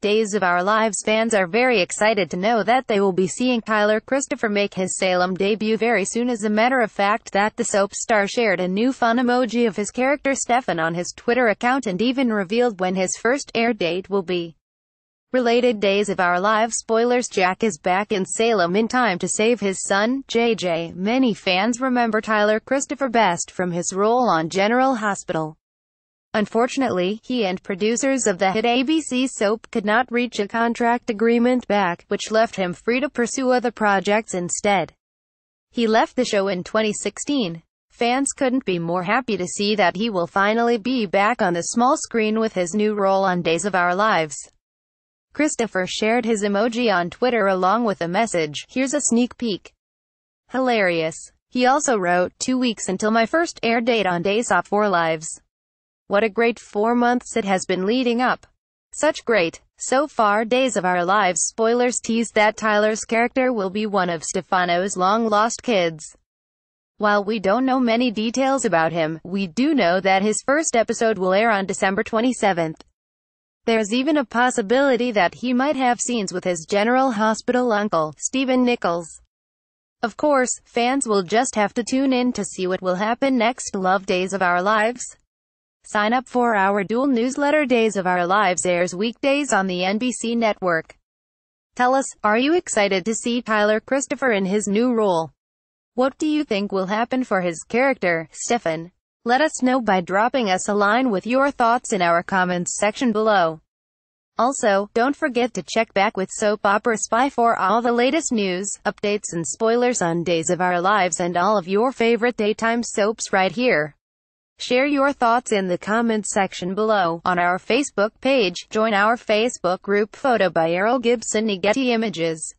Days of Our Lives fans are very excited to know that they will be seeing Kyler Christopher make his Salem debut very soon as a matter of fact that the soap star shared a new fun emoji of his character Stefan on his Twitter account and even revealed when his first air date will be. Related Days of Our Lives spoilers Jack is back in Salem in time to save his son, JJ. Many fans remember Tyler Christopher best from his role on General Hospital. Unfortunately, he and producers of the hit ABC soap could not reach a contract agreement back, which left him free to pursue other projects instead. He left the show in 2016. Fans couldn't be more happy to see that he will finally be back on the small screen with his new role on Days of Our Lives. Christopher shared his emoji on Twitter along with a message, here's a sneak peek. Hilarious. He also wrote, two weeks until my first air date on Days of Our Lives. What a great four months it has been leading up. Such great, so far days of our lives. Spoilers tease that Tyler's character will be one of Stefano's long-lost kids. While we don't know many details about him, we do know that his first episode will air on December 27th. There's even a possibility that he might have scenes with his General Hospital uncle, Stephen Nichols. Of course, fans will just have to tune in to see what will happen next Love Days of Our Lives. Sign up for our dual newsletter Days of Our Lives airs weekdays on the NBC network. Tell us, are you excited to see Tyler Christopher in his new role? What do you think will happen for his character, Stefan? Let us know by dropping us a line with your thoughts in our comments section below. Also, don't forget to check back with Soap Opera Spy for all the latest news, updates and spoilers on Days of Our Lives and all of your favorite daytime soaps right here. Share your thoughts in the comments section below, on our Facebook page, join our Facebook group Photo by Errol Gibson Getty Images